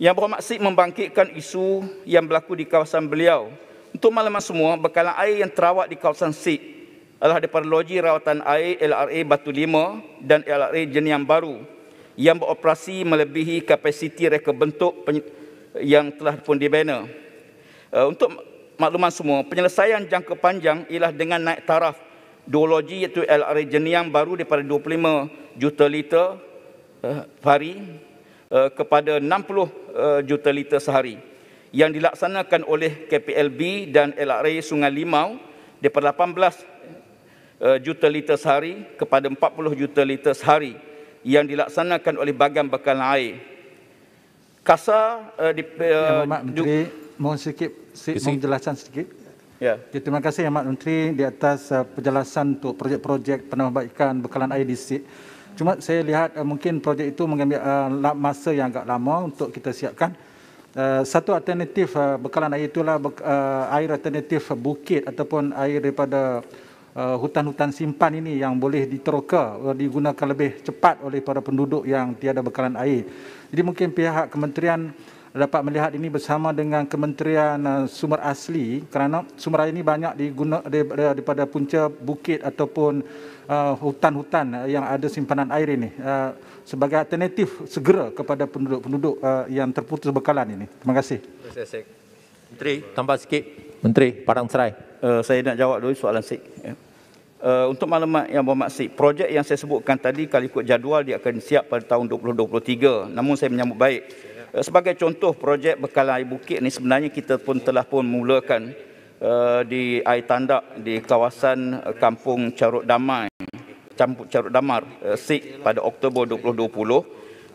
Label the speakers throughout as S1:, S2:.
S1: yang bermaksud membangkitkan isu yang berlaku di kawasan beliau. Untuk maklumat semua, bekalan air yang terawat di kawasan SIG adalah daripada loji rawatan air LRA Batu Lima dan LRA Jenian Baru yang beroperasi melebihi kapasiti reka bentuk yang telah pun dibina. Eh, untuk makluman semua, penyelesaian jangka panjang ialah dengan naik taraf dua loji iaitu LRA Jenian Baru daripada 25 juta liter per eh, hari eh, kepada Eh, juta liter sehari yang dilaksanakan oleh KPLB dan LRA Sungai Limau daripada 18 eh, juta liter sehari kepada 40 juta liter sehari yang dilaksanakan oleh bagan bekalan air.
S2: Kasa uh, eh, di uh, Menteri mohon sikit penjelasan sikit. Ya. Yeah. Terima kasih Yang Menteri di atas uh, penjelasan untuk projek-projek penambahan bekalan air di SIT. Cuma saya lihat uh, mungkin projek itu mengambil uh, masa yang agak lama untuk kita siapkan. Uh, satu alternatif uh, bekalan air itulah uh, air alternatif bukit ataupun air daripada uh, hutan-hutan simpan ini yang boleh diteroka uh, digunakan lebih cepat oleh para penduduk yang tiada bekalan air. Jadi mungkin pihak kementerian dapat melihat ini bersama dengan Kementerian uh, Sumber Asli kerana sumber air ini banyak digunakan daripada punca bukit ataupun uh, hutan-hutan yang ada simpanan air ini uh, sebagai alternatif segera kepada penduduk-penduduk uh, yang terputus bekalan ini. Terima kasih.
S1: Menteri, tambah sikit. Menteri Padang Serai. Uh, saya nak jawab dulu soalan sikit. Yeah. Uh, untuk maklumat yang bermaksud, projek yang saya sebutkan tadi kalau ikut jadual dia akan siap pada tahun 2023. Namun saya menyambut baik. Uh, sebagai contoh projek bekalan air bukit ini sebenarnya kita pun telah pun mulakan uh, di air tandak di kawasan uh, kampung Carut Damai. Campur Carut Damar uh, SIG pada Oktober 2020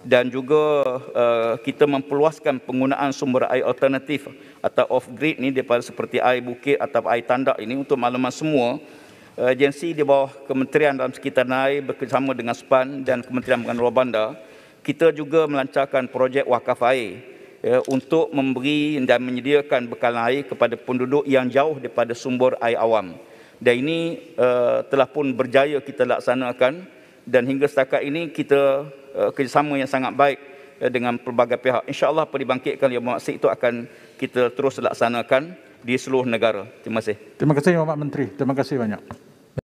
S1: dan juga uh, kita memperluaskan penggunaan sumber air alternatif atau off-grid ni daripada seperti air bukit atau air tandak ini untuk maklumat semua Eh, agensi di bawah Kementerian dalam sekitar Nai bekerjasama dengan SPAN dan Kementerian Pengenal Bandar, kita juga melancarkan projek wakaf air ya, untuk memberi dan menyediakan bekalan air kepada penduduk yang jauh daripada sumber air awam. Dan ini uh, telah pun berjaya kita laksanakan dan hingga setakat ini kita uh, kerjasama yang sangat baik Eh, dengan pelbagai pihak. InsyaAllah peribangkitkan Yang Mohd Sik itu akan kita terus laksanakan di seluruh negara. Terima kasih.
S2: Terima kasih Yang Mohd Menteri. Terima kasih banyak.